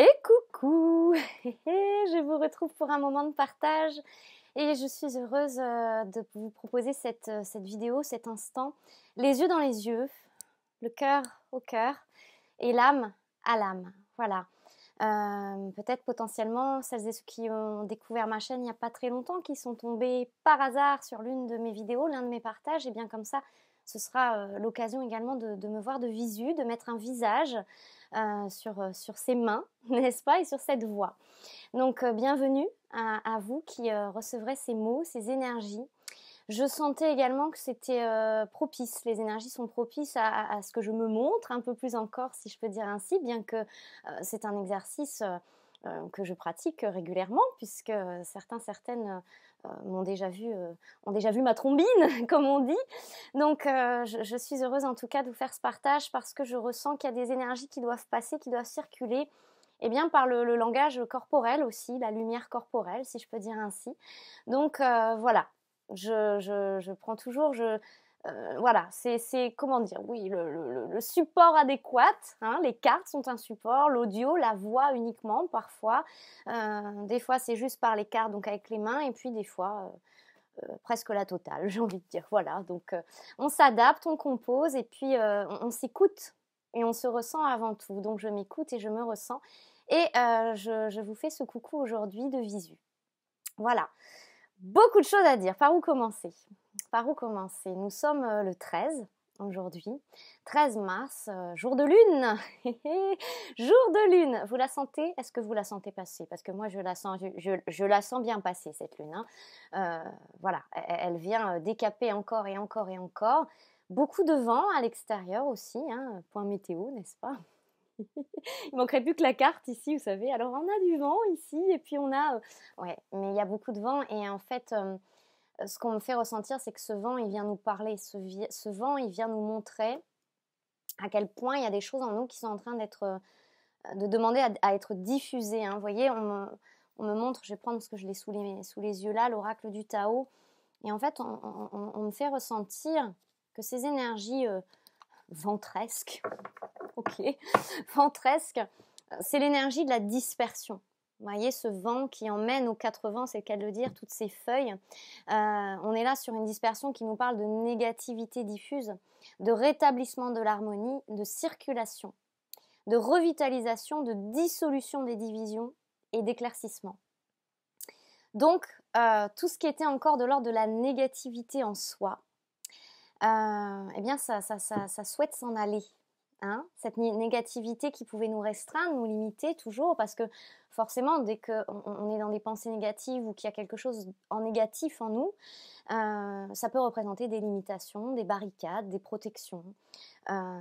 Et coucou Je vous retrouve pour un moment de partage et je suis heureuse euh, de vous proposer cette, euh, cette vidéo, cet instant. Les yeux dans les yeux, le cœur au cœur et l'âme à l'âme. Voilà. Euh, peut-être potentiellement celles et ceux qui ont découvert ma chaîne il n'y a pas très longtemps, qui sont tombés par hasard sur l'une de mes vidéos, l'un de mes partages, et bien comme ça, ce sera euh, l'occasion également de, me voir de visu, de mettre un visage euh, sur, euh, sur ces mains, n'est-ce pas, et sur cette voix. Donc bienvenue à, vous qui recevrez ces mots, ces énergies. Je sentais également que c'était propice, les énergies sont propices à, ce que je me montre, un peu plus encore si je peux dire ainsi, bien que c'est un exercice... Euh, que je pratique régulièrement, puisque certains, certaines euh, m'ont déjà vu, euh, ont déjà vu ma trombine, comme on dit. Donc, je, suis heureuse en tout cas de vous faire ce partage parce que je ressens qu'il y a des énergies qui doivent passer, qui doivent circuler. et eh bien, par le, langage corporel aussi, la lumière corporelle, si je peux dire ainsi. Donc voilà, je, je, je, prends toujours, je, euh, voilà, c'est comment dire, oui, le, support adéquat. Hein, les cartes sont un support, l'audio, la voix uniquement parfois. Euh, des fois, c'est juste par les cartes, donc avec les mains, et puis des fois, euh, presque la totale, j'ai envie de dire. Voilà, donc on s'adapte, on compose, et puis on, s'écoute et on se ressent avant tout. Donc je m'écoute et je me ressens. Et je, je vous fais ce coucou aujourd'hui de visu. Voilà, beaucoup de choses à dire. Par où commencer par où commencer Nous sommes euh, le 13 aujourd'hui, 13 mars, euh, jour de lune Jour de lune Vous la sentez Est-ce que vous la sentez passer Parce que moi, je la sens, je, la sens bien passer, cette lune. Hein. Euh, voilà, elle, vient décaper encore et encore et encore. Beaucoup de vent à l'extérieur aussi, hein. point météo, n'est-ce pas il manquerait plus que la carte ici, vous savez. Alors on a du vent ici et puis on a, ouais, mais il y a beaucoup de vent et en fait, euh, ce qu'on me fait ressentir, c'est que ce vent, il vient nous parler, ce, vent, il vient nous montrer à quel point il y a des choses en nous qui sont en train d'être, euh, de demander à, être diffusées. Hein. Vous voyez, on me, montre, je vais prendre ce que je l'ai sous les, sous les yeux là, l'oracle du Tao. Et en fait, on, me fait ressentir que ces énergies euh, ventresques, ok, ventresques, c'est l'énergie de la dispersion. Vous voyez ce vent qui emmène aux quatre vents, c'est le cas de le dire, toutes ces feuilles. Euh, on est là sur une dispersion qui nous parle de négativité diffuse, de rétablissement de l'harmonie, de circulation, de revitalisation, de dissolution des divisions et d'éclaircissement. Donc, euh, tout ce qui était encore de l'ordre de la négativité en soi, euh, eh bien, ça souhaite s'en aller. Hein, cette négativité qui pouvait nous restreindre, nous limiter toujours, parce que forcément, dès qu'on est dans des pensées négatives ou qu'il y a quelque chose en négatif en nous, euh, ça peut représenter des limitations, des barricades, des protections, euh,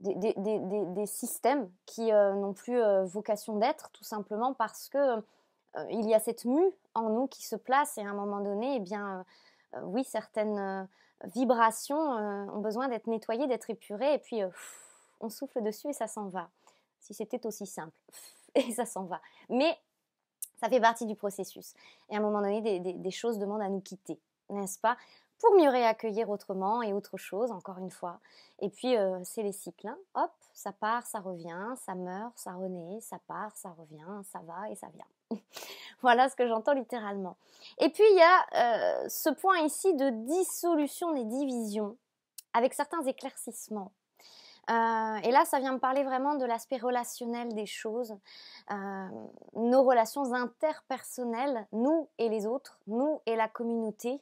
des, systèmes qui euh, n'ont plus vocation d'être, tout simplement parce que il y a cette mue en nous qui se place et à un moment donné, eh bien, oui, certaines vibrations euh, ont besoin d'être nettoyées, d'être épurées, et puis euh, on souffle dessus et ça s'en va. Si c'était aussi simple, et ça s'en va. Mais ça fait partie du processus. Et à un moment donné, des choses demandent à nous quitter, n'est-ce pas pour mieux réaccueillir autrement et autre chose, encore une fois. Et puis, euh, c'est les cycles. Hein. Hop, ça part, ça revient, ça meurt, ça renaît, ça part, ça revient, ça va et ça vient. voilà ce que j'entends littéralement. Et puis, il y a euh, ce point ici de dissolution des divisions, avec certains éclaircissements. Euh, et là, ça vient me parler vraiment de l'aspect relationnel des choses, nos relations interpersonnelles, nous et les autres, nous et la communauté,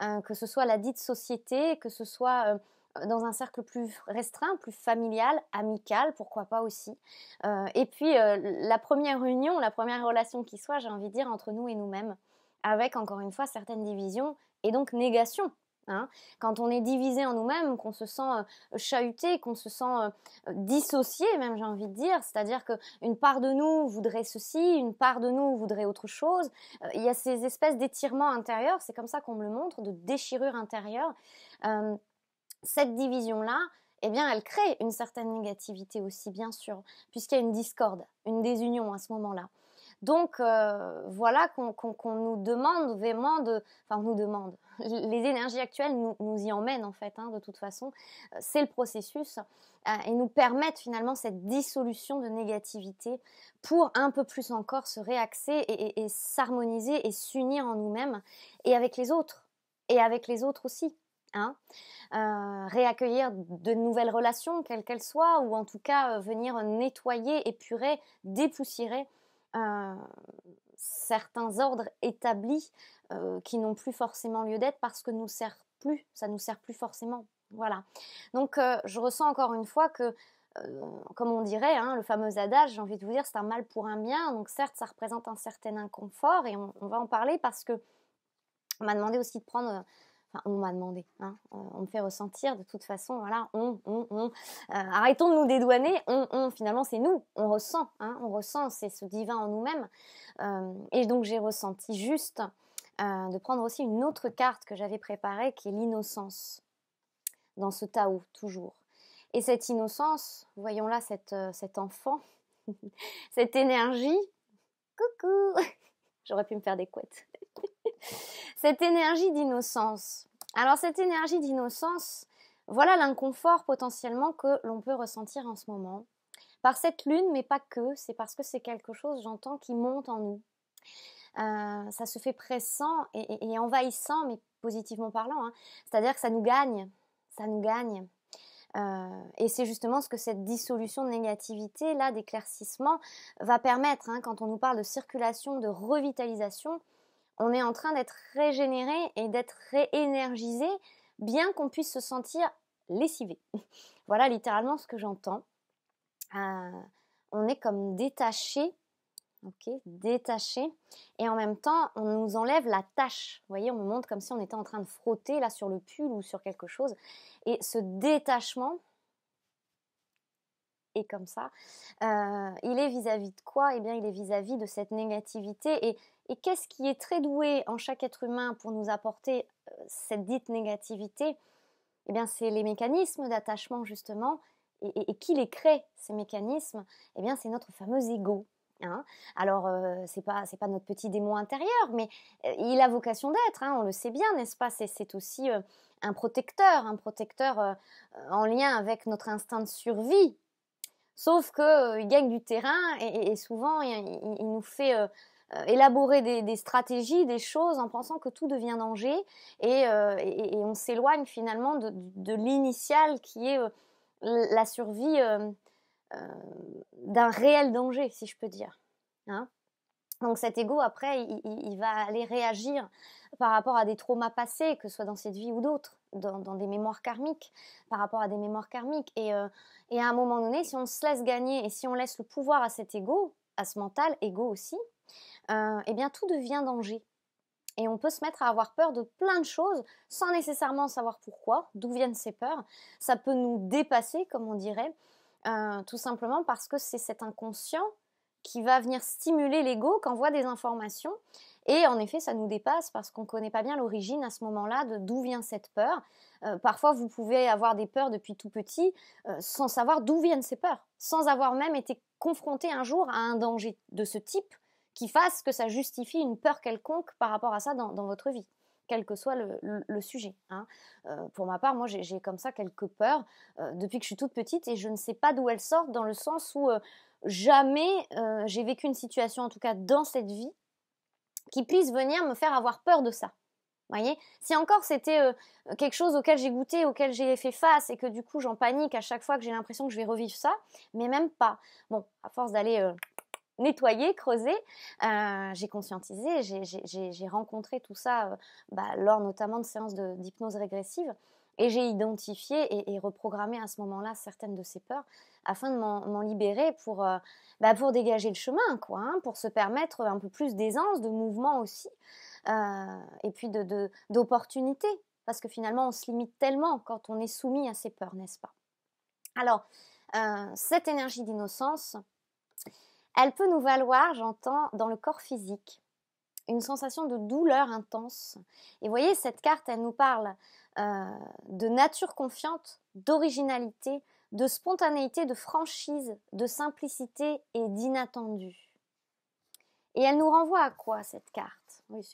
Hein, que ce soit la dite société, que ce soit euh, dans un cercle plus restreint, plus familial, amical, pourquoi pas aussi. Euh, et puis euh, la première union, la première relation qui soit, j'ai envie de dire, entre nous et nous-mêmes, avec encore une fois certaines divisions et donc négation Hein. quand on est divisé en nous-mêmes, qu'on se sent euh, chahuté, qu'on se sent euh, euh, dissocié, même j'ai envie de dire, c'est-à-dire qu'une part de nous voudrait ceci, une part de nous voudrait autre chose. il y a ces espèces d'étirements intérieurs, c'est comme ça qu'on me le montre, de déchirures intérieure. cette division-là, eh bien, elle crée une certaine négativité aussi, bien sûr, puisqu'il y a une discorde, une désunion à ce moment-là. Donc euh, voilà qu'on nous demande vraiment de... Enfin, on nous demande. Les énergies actuelles nous, y emmènent en fait, hein, de toute façon. Euh, c'est le processus. Euh, et nous permettent finalement cette dissolution de négativité pour un peu plus encore se réaxer et, s'harmoniser et s'unir en nous-mêmes et avec les autres. Et avec les autres aussi. Hein. réaccueillir de nouvelles relations, quelles qu'elles soient, ou en tout cas venir nettoyer, épurer, dépoussiérer euh, certains ordres établis euh, qui n'ont plus forcément lieu d'être parce que nous sert plus, ça nous sert plus forcément. Voilà. Donc euh, je ressens encore une fois que comme on dirait, hein, le fameux adage, j'ai envie de vous dire, c'est un mal pour un bien. Donc certes, ça représente un certain inconfort et on, on va en parler parce que on m'a demandé aussi de prendre on m'a demandé. Hein, on me fait ressentir de toute façon. Voilà, on, on, on. Euh, arrêtons de nous dédouaner. On, on. Finalement, c'est nous. On ressent. Hein, on ressent. C'est ce divin en nous-mêmes. Euh, et donc, j'ai ressenti juste euh, de prendre aussi une autre carte que j'avais préparée, qui est l'innocence dans ce Tao toujours. Et cette innocence, voyons là cette, cet enfant, cette énergie. Coucou. J'aurais pu me faire des couettes. cette énergie d'innocence. Alors cette énergie d'innocence, voilà l'inconfort potentiellement que l'on peut ressentir en ce moment. Par cette lune, mais pas que, c'est parce que c'est quelque chose, j'entends, qui monte en nous. Euh, ça se fait pressant et, envahissant, mais positivement parlant. Hein. C'est-à-dire que ça nous gagne, ça nous gagne. Euh, et c'est justement ce que cette dissolution de négativité, là, d'éclaircissement, va permettre. Hein, quand on nous parle de circulation, de revitalisation, on est en train d'être régénéré et d'être réénergisé, bien qu'on puisse se sentir lessivé. voilà littéralement ce que j'entends. Euh, on est comme détaché, ok, détaché, et en même temps, on nous enlève la tâche. Vous voyez, on montre comme si on était en train de frotter là sur le pull ou sur quelque chose. Et ce détachement, est comme ça, euh, il est vis-à-vis de quoi Eh bien, il est vis-à-vis -vis de cette négativité et et qu'est-ce qui est très doué en chaque être humain pour nous apporter euh, cette dite négativité Eh bien, c'est les mécanismes d'attachement, justement. Et, qui les crée, ces mécanismes Eh bien, c'est notre fameux ego. Hein. Alors, ce euh, c'est pas, pas, notre petit démon intérieur, mais euh, il a vocation d'être, hein, on le sait bien, n'est-ce pas C'est aussi un protecteur, un protecteur en lien avec notre instinct de survie. Sauf qu'il gagne du terrain et, souvent, il nous fait euh, élaborer des, stratégies, des choses en pensant que tout devient danger et, euh, on s'éloigne finalement de, l'initial qui est euh, la survie d'un réel danger, si je peux dire. Hein. donc cet ego, après, il, va aller réagir par rapport à des traumas passés, que ce soit dans cette vie ou d'autres, dans, des mémoires karmiques, par rapport à des mémoires karmiques. Et, et, à un moment donné, si on se laisse gagner et si on laisse le pouvoir à cet ego, à ce mental, ego aussi, et euh, eh bien tout devient danger. Et on peut se mettre à avoir peur de plein de choses sans nécessairement savoir pourquoi, d'où viennent ces peurs. Ça peut nous dépasser, comme on dirait, euh, tout simplement parce que c'est cet inconscient qui va venir stimuler l'ego, qu'envoie des informations. Et en effet, ça nous dépasse parce qu'on ne connaît pas bien l'origine à ce moment-là de d'où vient cette peur. Euh, parfois, vous pouvez avoir des peurs depuis tout petit sans savoir d'où viennent ces peurs, sans avoir même été confronté un jour à un danger de ce type qui fasse que ça justifie une peur quelconque par rapport à ça dans, votre vie quel que soit le, sujet. Hein. Euh, pour ma part, moi, j'ai comme ça quelques peurs euh, depuis que je suis toute petite et je ne sais pas d'où elles sortent dans le sens où euh, jamais j'ai vécu une situation, en tout cas dans cette vie, qui puisse venir me faire avoir peur de ça. Voyez si encore c'était quelque chose auquel j'ai goûté, auquel j'ai fait face et que du coup j'en panique à chaque fois que j'ai l'impression que je vais revivre ça, mais même pas. Bon, à force d'aller nettoyer, creuser. Euh, j'ai conscientisé, j'ai rencontré tout ça euh, bah, lors notamment de séances d'hypnose régressive. Et j'ai identifié et, reprogrammé à ce moment-là certaines de ces peurs afin de m'en libérer pour, euh, bah, pour dégager le chemin, quoi, hein, pour se permettre un peu plus d'aisance, de mouvement aussi, et puis d'opportunité De, d'opportunités. parce que finalement, on se limite tellement quand on est soumis à ces peurs, n'est-ce pas Alors, cette énergie d'innocence, elle peut nous valoir, j'entends, dans le corps physique, une sensation de douleur intense. Et voyez, cette carte, elle nous parle euh, de nature confiante, d'originalité, de spontanéité, de franchise, de simplicité et d'inattendu. Et elle nous renvoie à quoi cette carte Oui,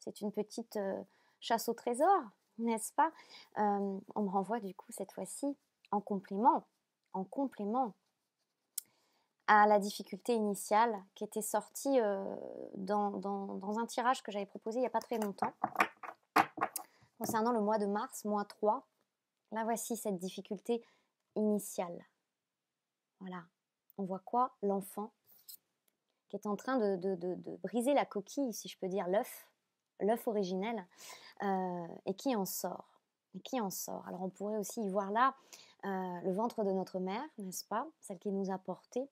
c'est une petite euh, chasse au trésor, n'est-ce pas euh, On me renvoie du coup cette fois-ci en complément, en complément à la difficulté initiale qui était sortie euh, dans, dans, un tirage que j'avais proposé il n'y a pas très longtemps concernant le mois de mars, mois 3. Là voici cette difficulté initiale. Voilà, on voit quoi L'enfant qui est en train de, de, de, briser la coquille, si je peux dire, l'œuf, l'œuf originel, euh, et qui en sort. Et qui en sort. Alors on pourrait aussi y voir là euh, le ventre de notre mère, n'est-ce pas, celle qui nous a portés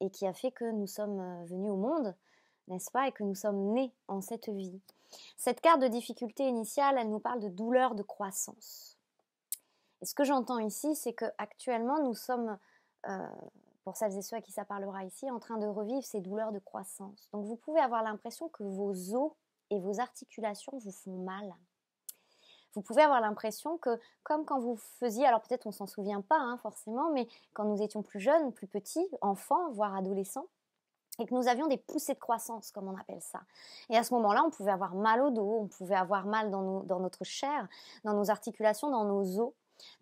et qui a fait que nous sommes euh, venus au monde, n'est-ce pas, et que nous sommes nés en cette vie. Cette carte de difficulté initiale, elle nous parle de douleur de croissance. Et ce que j'entends ici, c'est que actuellement nous sommes, euh, pour celles et ceux à qui ça parlera ici, en train de revivre ces douleurs de croissance. Donc vous pouvez avoir l'impression que vos os et vos articulations vous font mal vous pouvez avoir l'impression que, comme quand vous faisiez, alors peut-être on s'en souvient pas hein, forcément, mais quand nous étions plus jeunes, plus petits, enfants, voire adolescents, et que nous avions des poussées de croissance, comme on appelle ça. Et à ce moment-là, on pouvait avoir mal au dos, on pouvait avoir mal dans notre chair, dans nos articulations, dans nos os.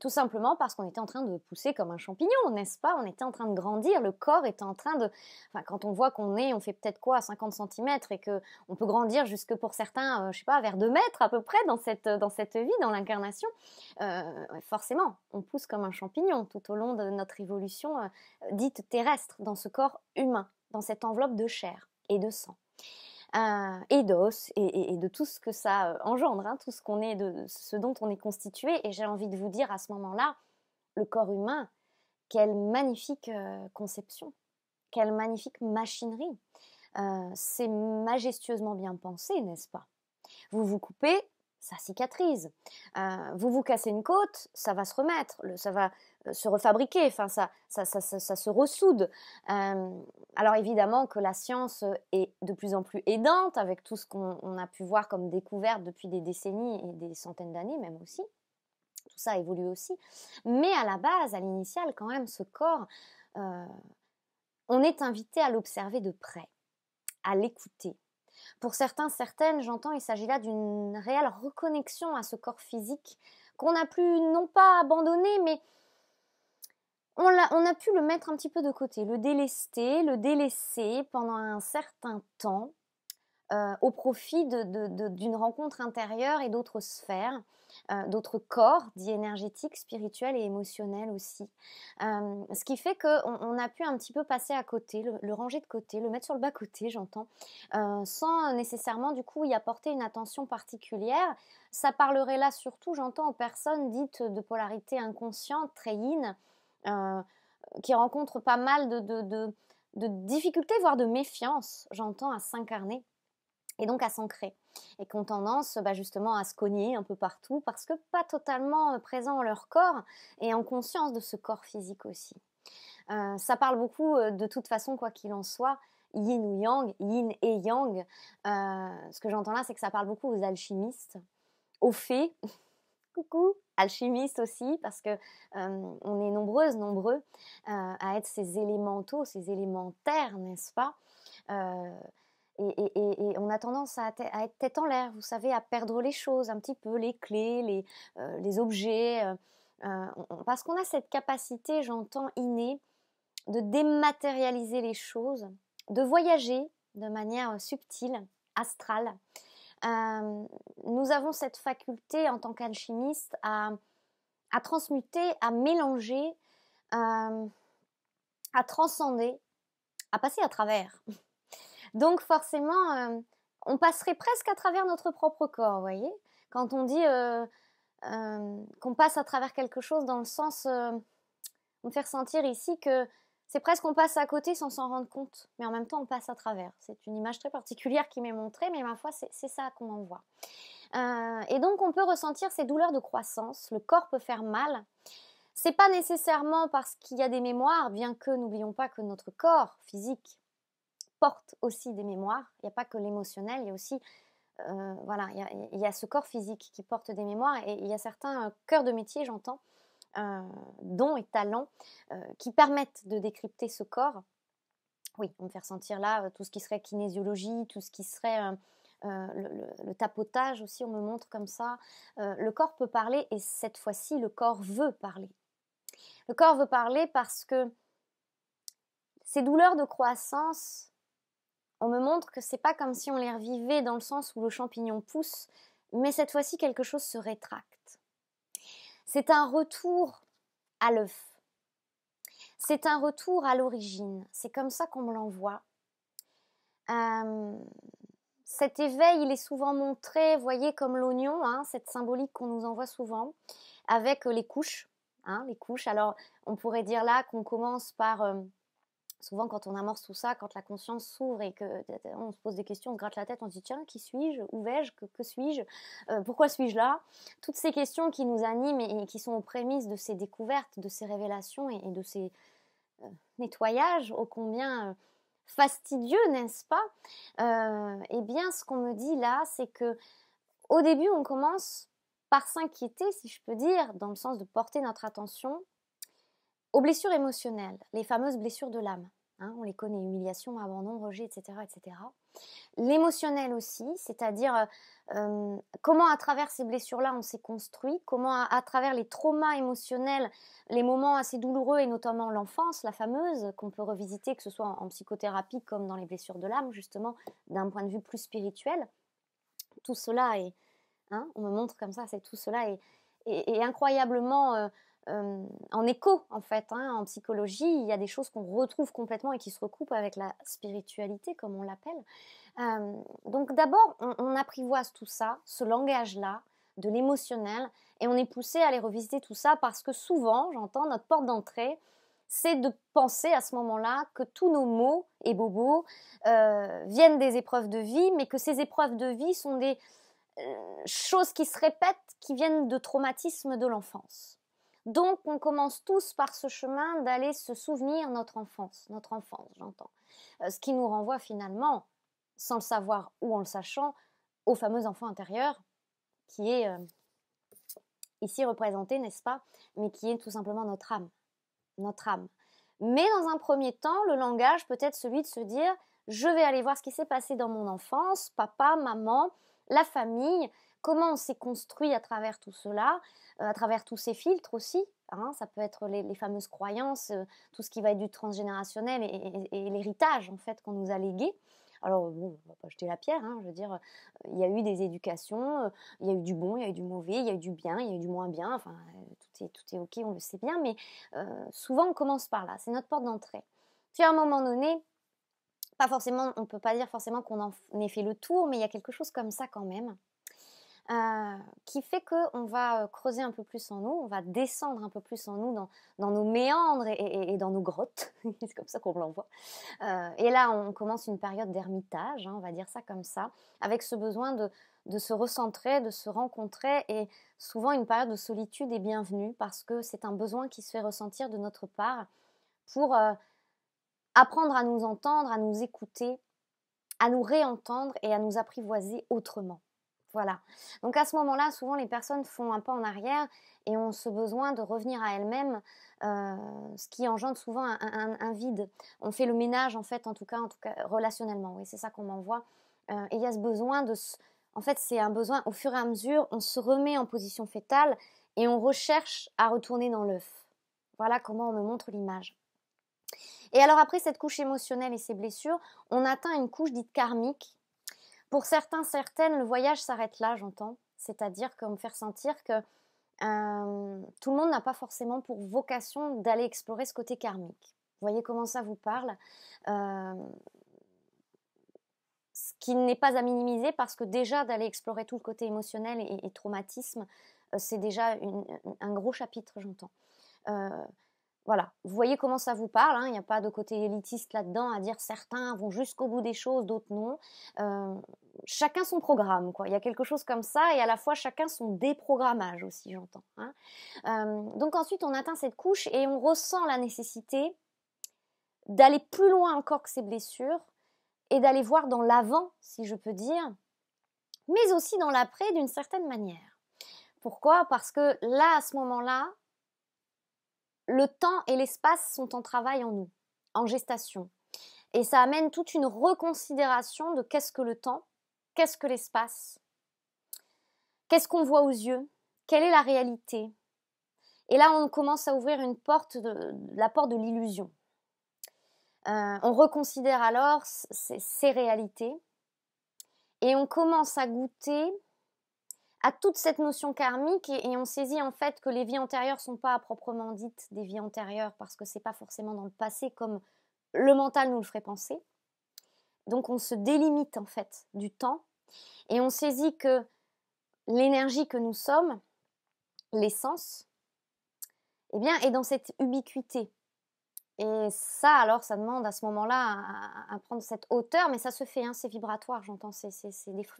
Tout simplement parce qu'on était en train de pousser comme un champignon, n'est-ce pas On était en train de grandir, le corps était en train de... quand on voit qu'on est, on fait peut-être quoi, 50 cm et que on peut grandir jusque pour certains, je euh, je sais pas, vers 2 mètres à peu près dans cette, vie, dans l'incarnation, euh, forcément, on pousse comme un champignon tout au long de notre évolution euh, dite terrestre, dans ce corps humain, dans cette enveloppe de chair et de sang. Euh, et d'os et, de tout ce que ça euh, engendre, hein, tout ce qu'on est, de ce dont on est constitué. Et j'ai envie de vous dire à ce moment-là, le corps humain, quelle magnifique euh, conception, quelle magnifique machinerie. c'est majestueusement bien pensé, n'est-ce pas Vous vous coupez, ça cicatrise. vous vous cassez une côte, ça va se remettre, le, ça va euh, se refabriquer, enfin, ça, ça, ça, ça se ressoude. Euh, alors évidemment que la science est de plus en plus aidante avec tout ce qu'on a pu voir comme découverte depuis des décennies et des centaines d'années même aussi. Tout ça évolue aussi. Mais à la base, à l'initiale, quand même, ce corps, euh, on est invité à l'observer de près, à l'écouter. Pour certains, certaines, j'entends, il s'agit là d'une réelle reconnexion à ce corps physique qu'on n'a plus non pas abandonné, mais on a, pu le mettre un petit peu de côté, le délester, le délaisser pendant un certain temps euh, au profit d'une rencontre intérieure et d'autres sphères, euh, d'autres corps, dits énergétiques, spirituels et émotionnels aussi. Euh, ce qui fait qu'on a pu un petit peu passer à côté, le, ranger de côté, le mettre sur le bas-côté, j'entends, sans nécessairement du coup y apporter une attention particulière. Ça parlerait là surtout, j'entends, aux personnes dites de polarité inconsciente, très euh, qui rencontrent pas mal de, difficultés, voire de méfiance, j'entends, à s'incarner et donc à s'ancrer et qui ont tendance bah, justement à se cogner un peu partout parce que pas totalement euh, présent leur corps et en conscience de ce corps physique aussi. Euh, ça parle beaucoup de toute façon, quoi qu'il en soit, yin ou yang, yin et yang. ce que j'entends là, c'est que ça parle beaucoup aux alchimistes, aux fées, coucou, alchimiste aussi, parce que euh, on est nombreuses, nombreux euh, à être ces élémentaux, ces élémentaires, n'est-ce pas euh, et, on a tendance à, être tête en l'air, vous savez, à perdre les choses un petit peu, les clés, les, objets, parce qu'on a cette capacité, j'entends, innée de dématérialiser les choses, de voyager de manière subtile, astrale, euh, nous avons cette faculté en tant qu'alchimiste à, transmuter, à mélanger, euh, à transcender, à passer à travers. Donc forcément, euh, on passerait presque à travers notre propre corps, vous voyez Quand on dit qu'on passe à travers quelque chose dans le sens, on faire faire sentir ici que c'est presque on passe à côté sans s'en rendre compte, mais en même temps on passe à travers. C'est une image très particulière qui m'est montrée, mais ma foi c'est ça qu'on en voit. Euh, et donc on peut ressentir ces douleurs de croissance, le corps peut faire mal. C'est pas nécessairement parce qu'il y a des mémoires, bien que n'oublions pas que notre corps physique porte aussi des mémoires. Il n'y a pas que l'émotionnel, il y a aussi euh, voilà, il y, a ce corps physique qui porte des mémoires et il y a certains euh, cœurs de métier, j'entends, euh, dons et talents euh, qui permettent de décrypter ce corps. Oui, on me faire sentir là euh, tout ce qui serait kinésiologie, tout ce qui serait le, tapotage aussi, on me montre comme ça. le corps peut parler et cette fois-ci, le corps veut parler. Le corps veut parler parce que ces douleurs de croissance, on me montre que c'est pas comme si on les revivait dans le sens où le champignon pousse, mais cette fois-ci, quelque chose se rétracte. C'est un retour à l'œuf. C'est un retour à l'origine. C'est comme ça qu'on me l'envoie. Euh, cet éveil, il est souvent montré, voyez, comme l'oignon, hein, cette symbolique qu'on nous envoie souvent, avec euh, les couches. Hein, les couches. Alors, on pourrait dire là qu'on commence par euh, souvent quand on amorce tout ça, quand la conscience s'ouvre et que on se pose des questions, on se gratte la tête, on se dit tiens qui suis-je, où vais-je, que, suis-je, euh, pourquoi suis-je là Toutes ces questions qui nous animent et, qui sont aux prémices de ces découvertes, de ces révélations et, de ces euh, nettoyages, ô combien euh, fastidieux, n'est-ce pas Eh bien, ce qu'on me dit là, c'est que au début, on commence par s'inquiéter, si je peux dire, dans le sens de porter notre attention aux blessures émotionnelles, les fameuses blessures de l'âme. Hein, on les connaît, humiliation, abandon, rejet, etc. etc. L'émotionnel aussi, c'est-à-dire euh, euh, comment à travers ces blessures-là on s'est construit, comment à, travers les traumas émotionnels, les moments assez douloureux et notamment l'enfance, la fameuse, qu'on peut revisiter, que ce soit en, psychothérapie comme dans les blessures de l'âme, justement, d'un point de vue plus spirituel. Tout cela est, hein, on me montre comme ça, c'est tout cela est, incroyablement... Euh, euh, en écho en fait. Hein, en psychologie, il y a des choses qu'on retrouve complètement et qui se recoupent avec la spiritualité, comme on l'appelle. Euh, donc d'abord, on, apprivoise tout ça, ce langage-là, de l'émotionnel, et on est poussé à aller revisiter tout ça parce que souvent, j'entends, notre porte d'entrée, c'est de penser à ce moment-là que tous nos mots et bobos euh, viennent des épreuves de vie, mais que ces épreuves de vie sont des choses qui se répètent, qui viennent de traumatismes de l'enfance. Donc on commence tous par ce chemin d'aller se souvenir notre enfance, notre enfance j'entends. Euh, ce qui nous renvoie finalement, sans le savoir ou en le sachant, au fameux enfant intérieur qui est euh, ici représenté, n'est-ce pas Mais qui est tout simplement notre âme. Notre âme. Mais dans un premier temps, le langage peut être celui de se dire je vais aller voir ce qui s'est passé dans mon enfance, papa, maman, la famille, comment on s'est construit à travers tout cela, euh, à travers tous ces filtres aussi. Hein. ça peut être les, fameuses croyances, euh, tout ce qui va être du transgénérationnel et, l'héritage en fait qu'on nous a légué. Alors bon, ne va pas jeter la pierre, hein, je veux dire, euh, il y a eu des éducations, il y a eu du bon, il y a eu du mauvais, il y a eu du bien, il y a eu du moins bien, enfin tout est, tout est ok, on le sait bien, mais souvent on commence par là, c'est notre porte d'entrée. Puis à un moment donné, pas forcément, on peut pas dire forcément qu'on en ait fait le tour, mais il y a quelque chose comme ça quand même. Euh, qui fait qu'on va euh, creuser un peu plus en nous, on va descendre un peu plus en nous dans, nos méandres et, dans nos grottes. c'est comme ça qu'on l'envoie. Euh, et là, on commence une période d'ermitage, hein, on va dire ça comme ça, avec ce besoin de, se recentrer, de se rencontrer. Et souvent, une période de solitude est bienvenue parce que c'est un besoin qui se fait ressentir de notre part pour apprendre à nous entendre, à nous écouter, à nous réentendre et à nous apprivoiser autrement. Voilà. Donc à ce moment-là, souvent les personnes font un pas en arrière et ont ce besoin de revenir à elles-mêmes, euh, ce qui engendre souvent un, vide. On fait le ménage en fait, en tout cas, en tout cas relationnellement. Oui, c'est ça qu'on m'envoie. Euh, et il y a ce besoin de, en fait, c'est un besoin. Au fur et à mesure, on se remet en position fétale et on recherche à retourner dans l'œuf. Voilà comment on me montre l'image. Et alors après cette couche émotionnelle et ces blessures, on atteint une couche dite karmique pour certains, certaines, le voyage s'arrête là, j'entends. C'est-à-dire qu'on me faire sentir que euh, tout le monde n'a pas forcément pour vocation d'aller explorer ce côté karmique. Vous voyez comment ça vous parle euh, Ce qui n'est pas à minimiser parce que déjà d'aller explorer tout le côté émotionnel et, traumatisme, euh, c'est déjà un gros chapitre, j'entends voilà, vous voyez comment ça vous parle. Hein, il n'y a pas de côté élitiste là-dedans à dire certains vont jusqu'au bout des choses, d'autres non. Euh, chacun son programme, quoi. Il y a quelque chose comme ça et à la fois chacun son déprogrammage aussi, j'entends. Hein. Euh, donc ensuite, on atteint cette couche et on ressent la nécessité d'aller plus loin encore que ces blessures et d'aller voir dans l'avant, si je peux dire, mais aussi dans l'après d'une certaine manière. Pourquoi Parce que là, à ce moment-là, le temps et l'espace sont en travail en nous, en gestation. Et ça amène toute une reconsidération de qu'est-ce que le temps, qu'est-ce que l'espace, qu'est-ce qu'on voit aux yeux, quelle est la réalité. Et là, on commence à ouvrir une porte, de, la porte de l'illusion. Euh, on reconsidère alors ces réalités et on commence à goûter à toute cette notion karmique et, on saisit en fait que les vies antérieures sont pas à proprement dites des vies antérieures parce que c'est pas forcément dans le passé comme le mental nous le ferait penser. Donc on se délimite en fait du temps et on saisit que l'énergie que nous sommes, l'essence, eh bien, est dans cette ubiquité, et ça, alors, ça demande à ce moment-là à, prendre cette hauteur, mais ça se fait, hein, c'est vibratoire, j'entends, c'est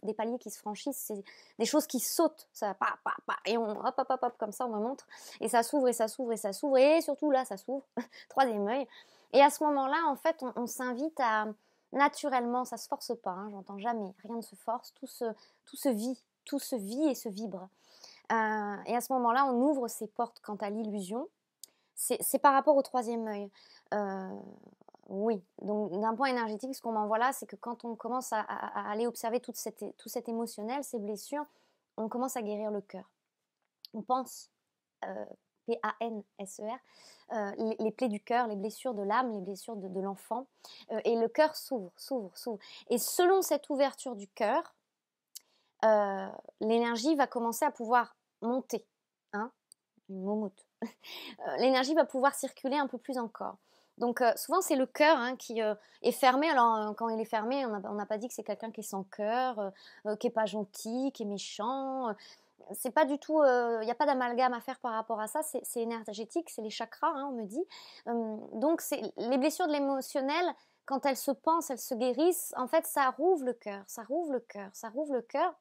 des, paliers qui se franchissent, c'est des choses qui sautent, ça pa, pa, pa, et on hop, hop, hop, comme ça, on me montre, et ça s'ouvre, et ça s'ouvre, et ça s'ouvre, et surtout là, ça s'ouvre, troisième œil. Et à ce moment-là, en fait, on, s'invite à, naturellement, ça se force pas, hein, j'entends jamais, rien ne se force, tout se, vit, tout se vit et se vibre. Euh, et à ce moment-là, on ouvre ses portes quant à l'illusion, c'est par rapport au troisième œil. Euh, oui, donc d'un point énergétique, ce qu'on voit là, c'est que quand on commence à, aller observer cette, tout cet émotionnel, ces blessures, on commence à guérir le cœur. On pense, euh, P-A-N-S-E-R, euh, les, plaies du cœur, les blessures de l'âme, les blessures de, l'enfant. et le cœur s'ouvre, s'ouvre, s'ouvre. Et selon cette ouverture du cœur, l'énergie va commencer à pouvoir monter. Hein euh, l'énergie va pouvoir circuler un peu plus encore. Donc euh, souvent c'est le cœur hein, qui euh, est fermé. Alors quand il est fermé, on n'a pas dit que c'est quelqu'un qui est sans cœur, qui est pas gentil, qui est méchant. c'est pas du tout, il n'y a pas d'amalgame à faire par rapport à ça. C'est énergétique, c'est les chakras, hein, on me dit. Hum, donc les blessures de l'émotionnel, quand elles se pensent, elles se guérissent. En fait, ça rouvre le cœur, ça rouvre le cœur, ça rouvre le cœur.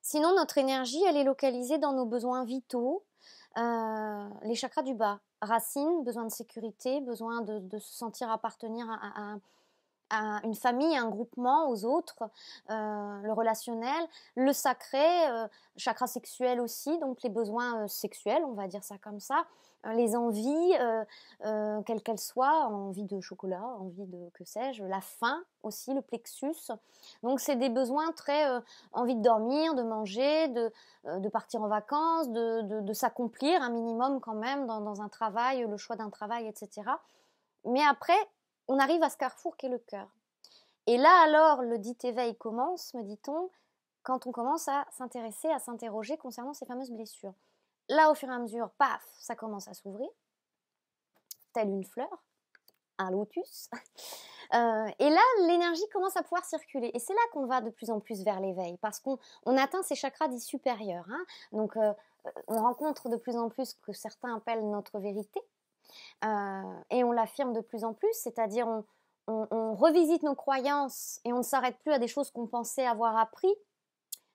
Sinon, notre énergie, elle est localisée dans nos besoins vitaux, euh, les chakras du bas, racines, besoin de sécurité, besoin de, se sentir appartenir à, à, une famille, un groupement aux autres, euh, le relationnel, le sacré, euh, chakra sexuel aussi, donc les besoins euh, sexuels, on va dire ça comme ça, les envies, quelles qu'elles soient, envie de chocolat, envie de que sais-je, la faim aussi, le plexus. Donc c'est des besoins très envie de dormir, de manger, de, de partir en vacances, de, s'accomplir un minimum quand même dans, dans un travail, le choix d'un travail, etc. Mais après, on arrive à ce carrefour qu'est le cœur. Et là alors, le dit éveil commence, me dit-on, quand on commence à s'intéresser, à s'interroger concernant ces fameuses blessures. Là, au fur et à mesure, paf, ça commence à s'ouvrir, telle une fleur, un lotus. Euh, et là, l'énergie commence à pouvoir circuler. Et c'est là qu'on va de plus en plus vers l'éveil, parce qu'on atteint ces chakras dits supérieurs. Hein. Donc, euh, euh, on rencontre de plus en plus ce que certains appellent notre vérité, euh, et on l'affirme de plus en plus, c'est-à-dire on, revisite nos croyances et on ne s'arrête plus à des choses qu'on pensait avoir appris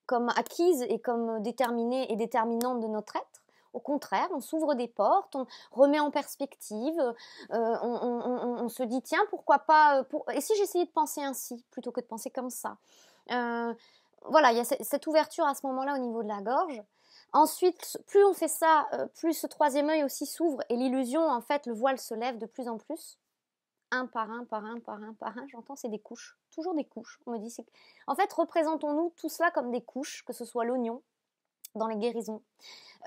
comme acquises et comme déterminées et déterminantes de notre être. Au contraire, on s'ouvre des portes, on remet en perspective, euh, on, se dit tiens, pourquoi pas, euh, et si j'essayais de penser ainsi plutôt que de penser comme ça Voilà, il y a cette ouverture à ce moment-là au niveau de la gorge. Ensuite, plus on fait ça, euh, plus ce troisième œil aussi s'ouvre et l'illusion, en fait, le voile se lève de plus en plus. Un par un, par un, par un, par un, j'entends, c'est des couches. Toujours des couches. On me dit, c'est... En fait, représentons-nous tout cela comme des couches, que ce soit l'oignon dans les guérisons,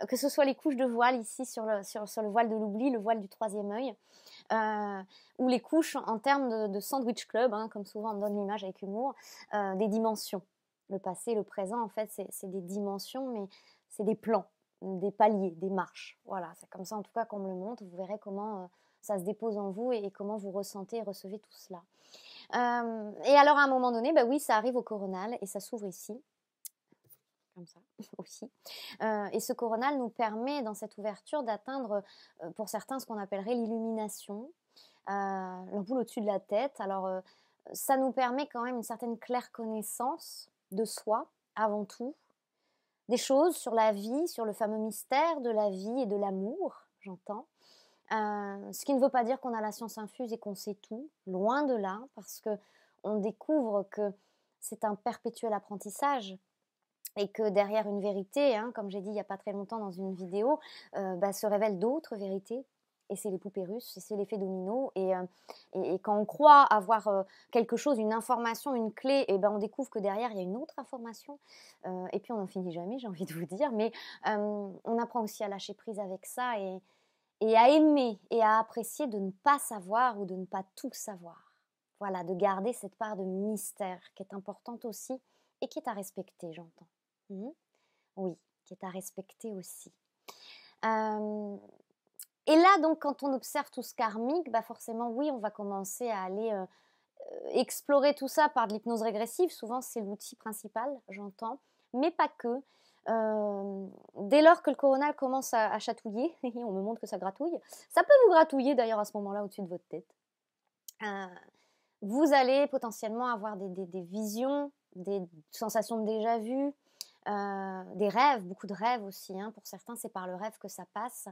euh, que ce soit les couches de voile ici sur le, voile de l'oubli, le voile du troisième œil, euh, ou les couches en termes de, sandwich club, hein, comme souvent on donne l'image avec humour, des dimensions le passé, le présent, en fait, c'est des dimensions, mais c'est des plans, des paliers, des marches. Voilà, c'est comme ça en tout cas qu'on me le montre. Vous verrez comment euh, ça se dépose en vous et, comment vous ressentez et recevez tout cela. Euh, et alors à un moment donné, bah oui, ça arrive au coronal et ça s'ouvre ici. Comme ça aussi. Euh, et ce coronal nous permet, dans cette ouverture, d'atteindre pour certains ce qu'on appellerait l'illumination, l'ampoule au-dessus de la tête. Alors, ça nous permet quand même une certaine claire connaissance de soi avant tout, des choses sur la vie, sur le fameux mystère de la vie et de l'amour, j'entends. Euh, ce qui ne veut pas dire qu'on a la science infuse et qu'on sait tout, loin de là, parce que on découvre que c'est un perpétuel apprentissage et que derrière une vérité, hein, comme j'ai dit il n'y a pas très longtemps dans une vidéo, euh, bah, se révèlent d'autres vérités, et c'est les poupées russes, c'est l'effet domino. Euh, et, et, quand on croit avoir euh, quelque chose, une information, une clé, et eh ben on découvre que derrière il y a une autre information. Euh, et puis on n'en finit jamais, j'ai envie de vous dire. Mais on apprend aussi à lâcher prise avec ça et, et à aimer et à apprécier de ne pas savoir ou de ne pas tout savoir. Voilà, de garder cette part de mystère qui est importante aussi et qui est à respecter, j'entends. Mhm. oui, qui est à respecter aussi. Euh, et là, donc, quand on observe tout ce karmique, bah forcément, oui, on va commencer à aller euh, euh, explorer tout ça par de l'hypnose régressive. Souvent, c'est l'outil principal, j'entends, mais pas que. Euh, dès lors que le coronal commence à, chatouiller, on me montre que ça gratouille. Ça peut vous gratouiller d'ailleurs à ce moment-là au-dessus de votre tête. vous allez potentiellement avoir des, des visions, des sensations de déjà-vu, euh, des rêves, beaucoup de rêves aussi. Hein. Pour certains, c'est par le rêve que ça passe.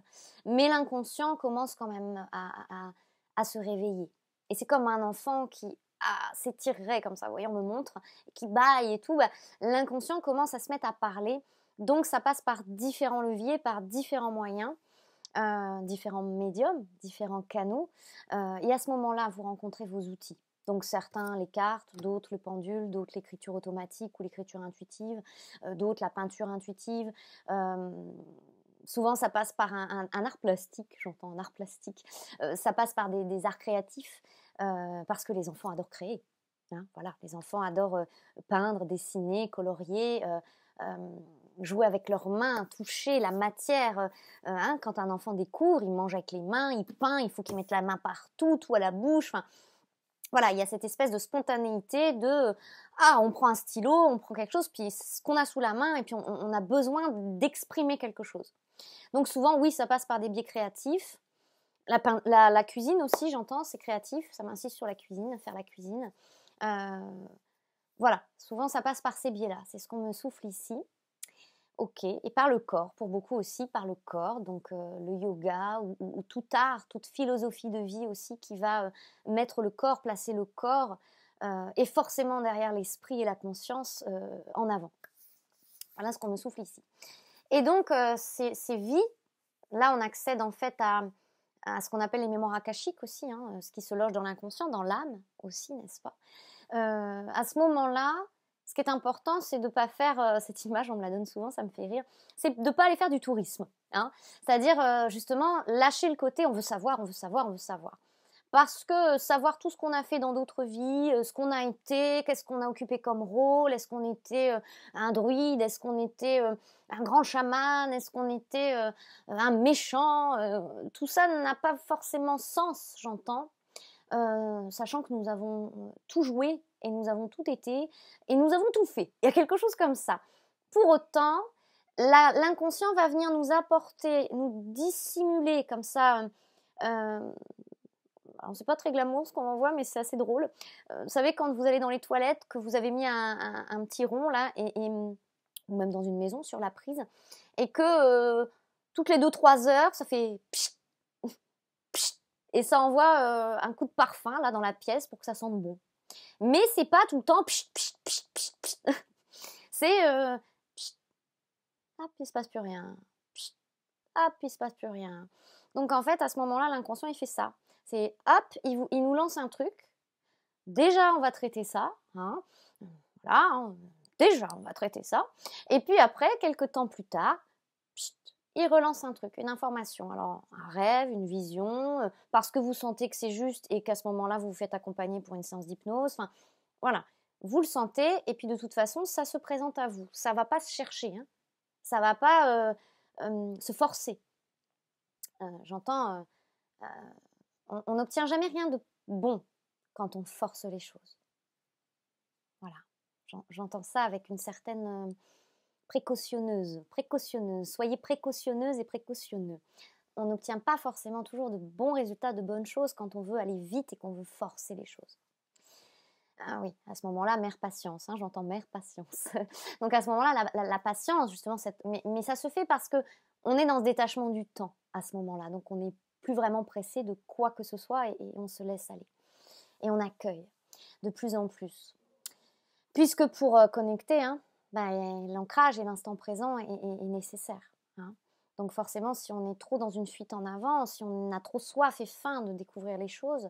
Mais l'inconscient commence quand même à, se réveiller. Et c'est comme un enfant qui ah, s'étirerait comme ça, vous voyez, on me montre, qui baille et tout. Bah, l'inconscient commence à se mettre à parler. Donc ça passe par différents leviers, par différents moyens. Euh, différents médiums, différents canaux. Euh, et à ce moment-là, vous rencontrez vos outils. Donc certains les cartes, d'autres le pendule, d'autres l'écriture automatique ou l'écriture intuitive, euh, d'autres la peinture intuitive. Euh, souvent ça passe par un, art plastique, j'entends un art plastique. Euh, ça passe par des, arts créatifs parce que les enfants adorent créer. Hein, voilà, les enfants adorent peindre, dessiner, colorier. jouer avec leurs mains, toucher la matière. Hein, quand un enfant découvre, il mange avec les mains, il peint, il faut qu'il mette la main partout, tout à la bouche voilà, il y a cette espèce de spontanéité de euh, ah, on prend un stylo, on prend quelque chose, puis ce qu'on a sous la main, et puis on, a besoin d'exprimer quelque chose. Donc souvent, oui, ça passe par des biais créatifs. La, cuisine aussi, j'entends, c'est créatif. Ça m'insiste sur la cuisine, faire la cuisine. Euh, voilà, souvent ça passe par ces biais-là. C'est ce qu'on me souffle ici. Ok, et par le corps, pour beaucoup aussi, par le corps, donc euh, le yoga ou, tout art, toute philosophie de vie aussi qui va euh, mettre le corps, placer le corps, euh, et forcément derrière l'esprit et la conscience en avant. Voilà ce qu'on me souffle ici. Et donc, ces, vies, là on accède en fait à, ce qu'on appelle les mémoires akashiques aussi, hein, ce qui se loge dans l'inconscient, dans l'âme aussi, n'est-ce pas À ce moment-là, ce qui est important, c'est de ne pas faire, euh, cette image, on me la donne souvent, ça me fait rire, c'est de ne pas aller faire du tourisme. Hein. C'est-à-dire, euh, justement, lâcher le côté, on veut savoir, on veut savoir, on veut savoir. Parce que euh, savoir tout ce qu'on a fait dans d'autres vies, ce qu'on a été, qu'est-ce qu'on a occupé comme rôle, est-ce qu'on était un druide, est-ce qu'on était un grand chaman, est-ce qu'on était un méchant, tout ça n'a pas forcément sens, j'entends. sachant que nous avons tout joué et nous avons tout été et nous avons tout fait. Il y a quelque chose comme ça. Pour autant, l'inconscient va venir nous apporter, nous dissimuler comme ça. Euh, euh, alors c'est pas très glamour ce qu'on en voit, mais c'est assez drôle. Euh, vous savez quand vous allez dans les toilettes que vous avez mis un, petit rond là, et, ou même dans une maison sur la prise, et que euh, toutes les 2-3 heures ça fait et ça envoie un coup de parfum là dans la pièce pour que ça sente bon mais c'est pas tout le temps c'est euh... hop il se passe plus rien hop il se passe plus rien donc en fait à ce moment là l'inconscient il fait ça c'est hop il, nous lance un truc déjà on va traiter ça hein. voilà hein. déjà on va traiter ça et puis après quelques temps plus tard il relance un truc, une information. Alors, un rêve, une vision, euh, parce que vous sentez que c'est juste et qu'à ce moment-là, vous vous faites accompagner pour une séance d'hypnose. Enfin, voilà. Vous le sentez et puis de toute façon, ça se présente à vous. Ça va pas se chercher. Hein. Ça va pas euh, euh, se forcer. J'entends, on n'obtient jamais rien de bon quand on force les choses. Voilà. J'entends ça avec une certaine précautionneuse, précautionneuse, soyez précautionneuse et précautionneux. On n'obtient pas forcément toujours de bons résultats, de bonnes choses quand on veut aller vite et qu'on veut forcer les choses. Ah oui, à ce moment-là, mère patience, hein, j'entends mère patience. Donc à ce moment-là, la, patience, justement, cette... mais, ça se fait parce que on est dans ce détachement du temps à ce moment-là. Donc on n'est plus vraiment pressé de quoi que ce soit et, on se laisse aller. Et on accueille de plus en plus. Puisque pour euh, connecter, hein, bah, l'ancrage et l'instant présent est, nécessaire. Hein. Donc forcément, si on est trop dans une fuite en avant, si on a trop soif et faim de découvrir les choses,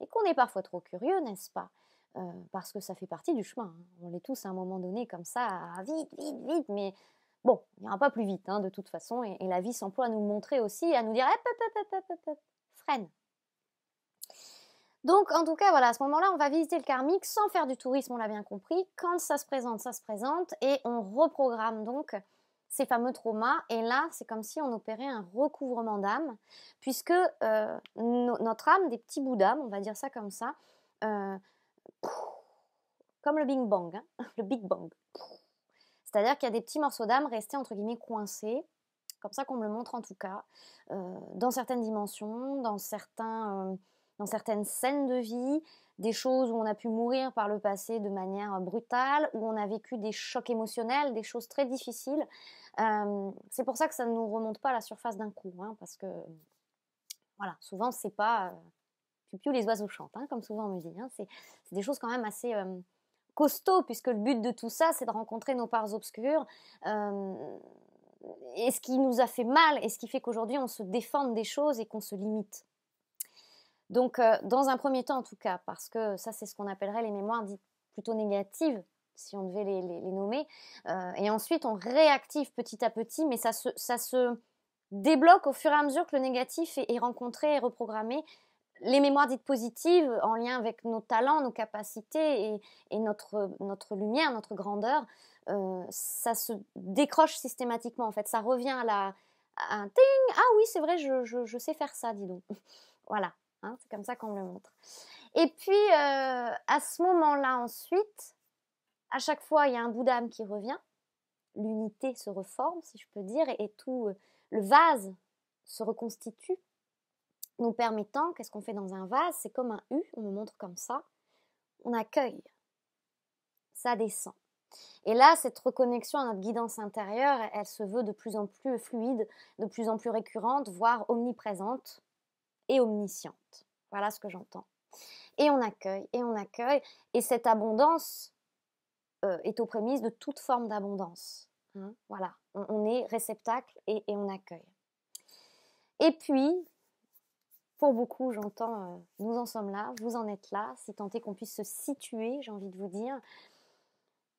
et qu'on est parfois trop curieux, n'est-ce pas euh, Parce que ça fait partie du chemin. Hein. On l'est tous à un moment donné comme ça, vite, vite, vite, mais bon, il n'y aura pas plus vite hein, de toute façon, et, la vie s'emploie à nous montrer aussi, à nous dire, eh, freine, donc, en tout cas, voilà, à ce moment-là, on va visiter le karmique sans faire du tourisme, on l'a bien compris. Quand ça se présente, ça se présente et on reprogramme donc ces fameux traumas. Et là, c'est comme si on opérait un recouvrement d'âme, puisque euh, notre âme, des petits bouts d'âme, on va dire ça comme ça, euh, comme le Big Bang, hein, le Big Bang. C'est-à-dire qu'il y a des petits morceaux d'âme restés entre guillemets coincés, comme ça qu'on me le montre en tout cas, euh, dans certaines dimensions, dans certains dans certaines scènes de vie, des choses où on a pu mourir par le passé de manière brutale, où on a vécu des chocs émotionnels, des choses très difficiles. Euh, c'est pour ça que ça ne nous remonte pas à la surface d'un coup, hein, parce que voilà, souvent c'est pas euh, plus les oiseaux chantent, hein, comme souvent on me dit. Hein. c'est des choses quand même assez euh, costauds, puisque le but de tout ça, c'est de rencontrer nos parts obscures euh, et ce qui nous a fait mal et ce qui fait qu'aujourd'hui on se défende des choses et qu'on se limite. Donc, euh, dans un premier temps, en tout cas, parce que ça, c'est ce qu'on appellerait les mémoires dites plutôt négatives, si on devait les, nommer. Euh, et ensuite, on réactive petit à petit, mais ça se, débloque au fur et à mesure que le négatif est, rencontré et reprogrammé. Les mémoires dites positives, en lien avec nos talents, nos capacités et, notre, notre lumière, notre grandeur, euh, ça se décroche systématiquement. En fait, ça revient à la, un ting, ah oui, c'est vrai, je, je, sais faire ça, dis donc. voilà. Hein, c'est comme ça qu'on le montre. Et puis, euh, à ce moment-là, ensuite, à chaque fois, il y a un bout d'âme qui revient. L'unité se reforme, si je peux dire, et, tout euh, le vase se reconstitue, nous permettant, qu'est-ce qu'on fait dans un vase C'est comme un U, on le montre comme ça. On accueille. Ça descend. Et là, cette reconnexion à notre guidance intérieure, elle se veut de plus en plus fluide, de plus en plus récurrente, voire omniprésente et omnisciente. Voilà ce que j'entends. Et on accueille, et on accueille, et cette abondance euh, est aux prémices de toute forme d'abondance. Mmh. voilà, on, est réceptacle et, on accueille. Et puis, pour beaucoup, j'entends, euh, nous en sommes là, vous en êtes là, si tant est qu'on puisse se situer, j'ai envie de vous dire.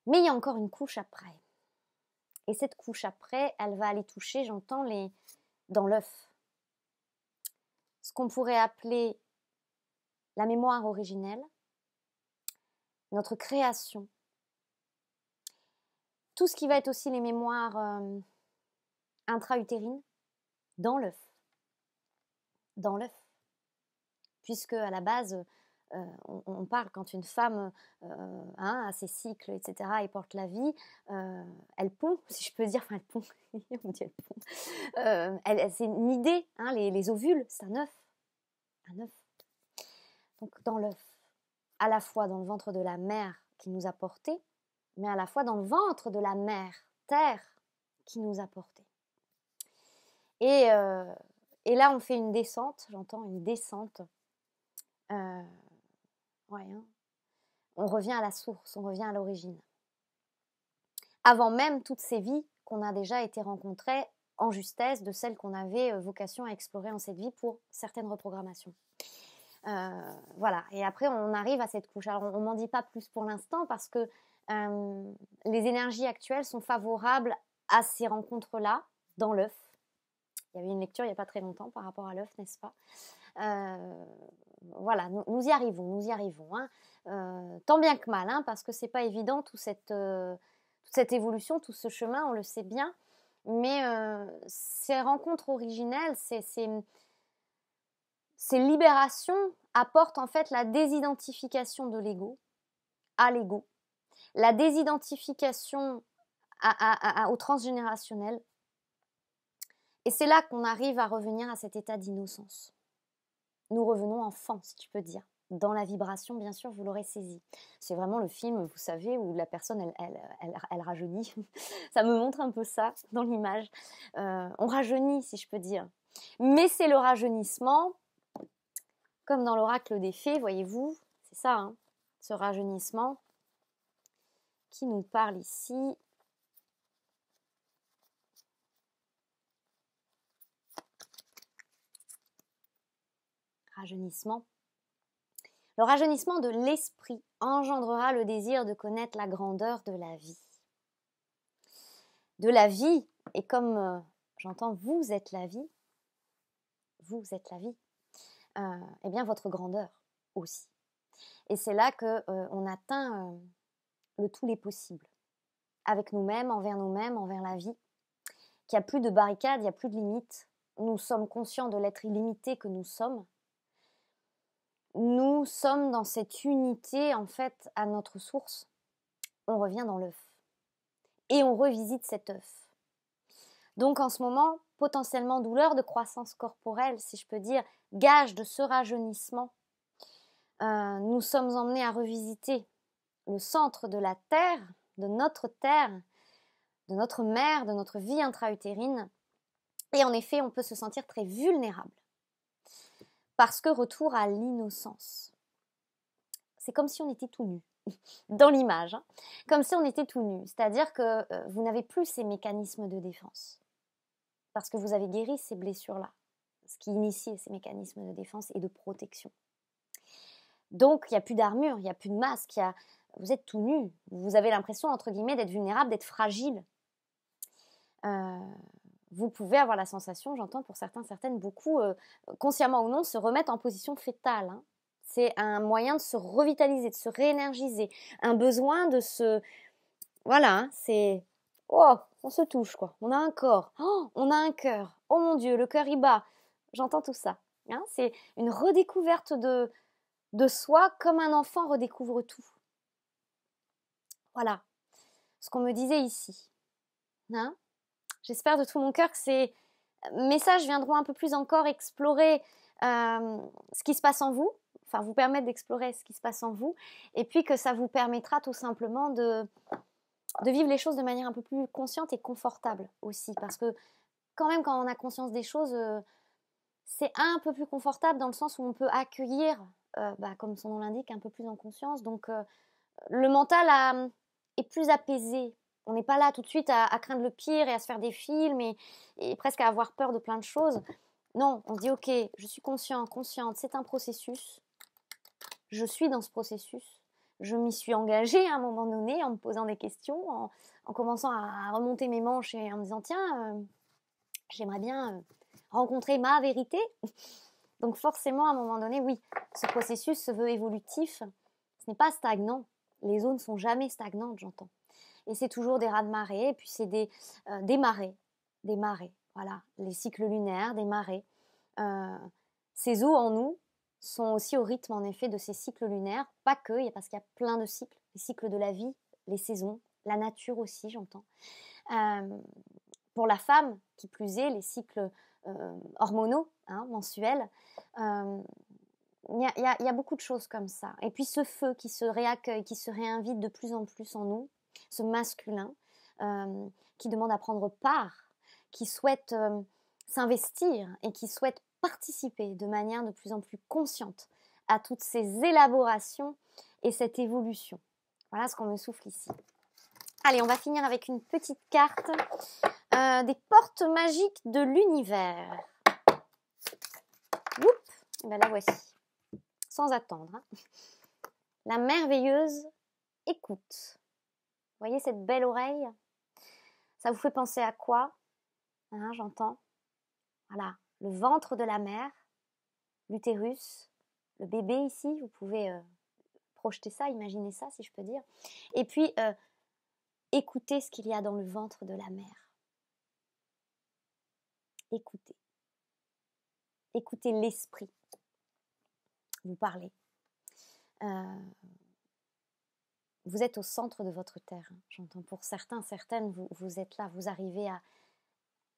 Mais il y a encore une couche après. Et cette couche après, elle va aller toucher, j'entends, les dans l'œuf ce qu'on pourrait appeler la mémoire originelle, notre création, tout ce qui va être aussi les mémoires euh, intra-utérines dans l'œuf. Dans l'œuf. Puisque à la base, euh, on, parle quand une femme euh, hein, a ses cycles, etc., et porte la vie, euh, elle pond, si je peux dire, enfin elle pond, elle pond, c'est une idée, hein, les, ovules, c'est un œuf, un œuf. Donc dans l'œuf, à la fois dans le ventre de la mère qui nous a porté, mais à la fois dans le ventre de la mère, terre, qui nous a porté. Et, là, on fait une descente, j'entends une descente. Euh, Hein. On revient à la source, on revient à l'origine. Avant même toutes ces vies qu'on a déjà été rencontrées en justesse de celles qu'on avait euh, vocation à explorer en cette vie pour certaines reprogrammations. Euh, voilà, et après on arrive à cette couche. Alors on ne m'en dit pas plus pour l'instant parce que euh, les énergies actuelles sont favorables à ces rencontres-là dans l'œuf. Il y avait une lecture il n'y a pas très longtemps par rapport à l'œuf, n'est-ce pas voilà, nous, y arrivons, nous y arrivons. Hein. Euh, tant bien que mal, hein, parce que c'est pas évident euh, toute cette évolution, tout ce chemin, on le sait bien. Mais euh, ces rencontres originelles, ces, libérations apportent en fait la désidentification de l'ego à l'ego, la désidentification au transgénérationnel. Et c'est là qu'on arrive à revenir à cet état d'innocence nous revenons enfant si tu peux dire. Dans la vibration, bien sûr, vous l'aurez saisi. C'est vraiment le film, vous savez, où la personne, elle, rajeunit. ça me montre un peu ça dans l'image. Euh, on rajeunit, si je peux dire. Mais c'est le rajeunissement, comme dans l'oracle des fées, voyez-vous, c'est ça, hein, ce rajeunissement qui nous parle ici Le rajeunissement de l'esprit engendrera le désir de connaître la grandeur de la vie. De la vie, et comme euh, j'entends vous êtes la vie, vous êtes la vie, et euh, eh bien votre grandeur aussi. Et c'est là qu'on euh, atteint le tout les possibles, avec nous-mêmes, envers nous-mêmes, envers la vie, qu'il n'y a plus de barricades, il n'y a plus de limites. Nous sommes conscients de l'être illimité que nous sommes, nous sommes dans cette unité en fait à notre source, on revient dans l'œuf et on revisite cet œuf. Donc en ce moment, potentiellement douleur de croissance corporelle, si je peux dire, gage de ce rajeunissement. Euh, nous sommes emmenés à revisiter le centre de la terre, de notre terre, de notre mère, de notre vie intra-utérine. Et en effet, on peut se sentir très vulnérable parce que retour à l'innocence. C'est comme si on était tout nu, dans l'image, hein. comme si on était tout nu, c'est-à-dire que euh, vous n'avez plus ces mécanismes de défense, parce que vous avez guéri ces blessures-là, ce qui initiait ces mécanismes de défense et de protection. Donc, il n'y a plus d'armure, il n'y a plus de masque, y a... vous êtes tout nu, vous avez l'impression, entre guillemets, d'être vulnérable, d'être fragile. Euh vous pouvez avoir la sensation, j'entends pour certains, certaines, beaucoup, euh, consciemment ou non, se remettre en position fétale. Hein. C'est un moyen de se revitaliser, de se réénergiser, un besoin de se... Voilà, hein, c'est... Oh, on se touche, quoi. On a un corps, oh, on a un cœur. Oh mon Dieu, le cœur y bat. J'entends tout ça. Hein. C'est une redécouverte de, de soi comme un enfant redécouvre tout. Voilà ce qu'on me disait ici. Hein J'espère de tout mon cœur que ces messages viendront un peu plus encore explorer euh, ce qui se passe en vous, enfin vous permettre d'explorer ce qui se passe en vous, et puis que ça vous permettra tout simplement de, vivre les choses de manière un peu plus consciente et confortable aussi, parce que quand même quand on a conscience des choses, euh, c'est un peu plus confortable dans le sens où on peut accueillir, euh, bah, comme son nom l'indique, un peu plus en conscience, donc le mental est plus apaisé, on n'est pas là tout de suite à, craindre le pire et à se faire des films et, presque à avoir peur de plein de choses. Non, on se dit ok, je suis conscient, consciente, c'est un processus. Je suis dans ce processus. Je m'y suis engagée à un moment donné en me posant des questions, en, commençant à remonter mes manches et en me disant tiens, euh, j'aimerais bien euh, rencontrer ma vérité. Donc forcément, à un moment donné, oui, ce processus se veut évolutif. Ce n'est pas stagnant les eaux ne sont jamais stagnantes, j'entends. Et c'est toujours des rats de marée, et puis c'est des, euh, des marées, des marées, voilà, les cycles lunaires, des marées. Euh, ces eaux en nous sont aussi au rythme, en effet, de ces cycles lunaires, pas que, parce qu'il y a plein de cycles, les cycles de la vie, les saisons, la nature aussi, j'entends. Euh, pour la femme, qui plus est, les cycles hormonaux, hein, mensuels, il y, a, beaucoup de choses comme ça. Et puis ce feu qui se réaccueille, qui se réinvite de plus en plus en nous, ce masculin, euh, qui demande à prendre part, qui souhaite euh, s'investir et qui souhaite participer de manière de plus en plus consciente à toutes ces élaborations et cette évolution. Voilà ce qu'on me souffle ici. Allez, on va finir avec une petite carte euh, des portes magiques de l'univers. Oups, et eh ben la voici sans attendre. Hein. La merveilleuse écoute. Vous voyez cette belle oreille Ça vous fait penser à quoi hein, J'entends. Voilà, le ventre de la mère, l'utérus, le bébé ici, vous pouvez euh, projeter ça, imaginer ça si je peux dire. Et puis, euh, écoutez ce qu'il y a dans le ventre de la mère. Écoutez. Écoutez l'esprit vous parlez. Euh, vous êtes au centre de votre terre. Hein, j'entends pour certains, certaines, vous, vous, êtes là, vous arrivez à...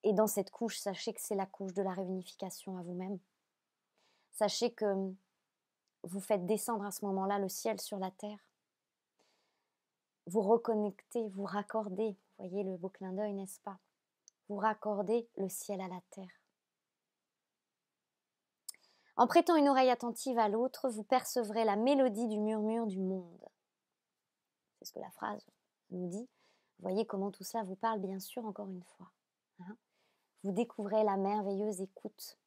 Et dans cette couche, sachez que c'est la couche de la réunification à vous-même. Sachez que vous faites descendre à ce moment-là le ciel sur la terre. Vous reconnectez, vous raccordez, vous voyez le beau clin d'œil, n'est-ce pas Vous raccordez le ciel à la terre. En prêtant une oreille attentive à l'autre, vous percevrez la mélodie du murmure du monde. C'est ce que la phrase nous dit. Voyez comment tout cela vous parle, bien sûr, encore une fois. Hein. vous découvrez la merveilleuse écoute.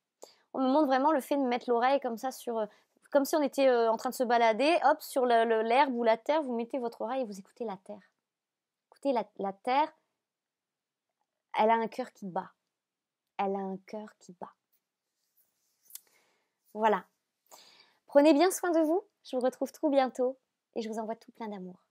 On me montre vraiment le fait de mettre l'oreille comme ça sur, euh, comme si on était euh, en train de se balader, hop, sur l'herbe ou la terre, vous mettez votre oreille et vous écoutez la terre. Écoutez la, la terre, elle a un cœur qui bat. Elle a un cœur qui bat. Voilà. Prenez bien soin de vous. Je vous retrouve tout bientôt et je vous envoie tout plein d'amour.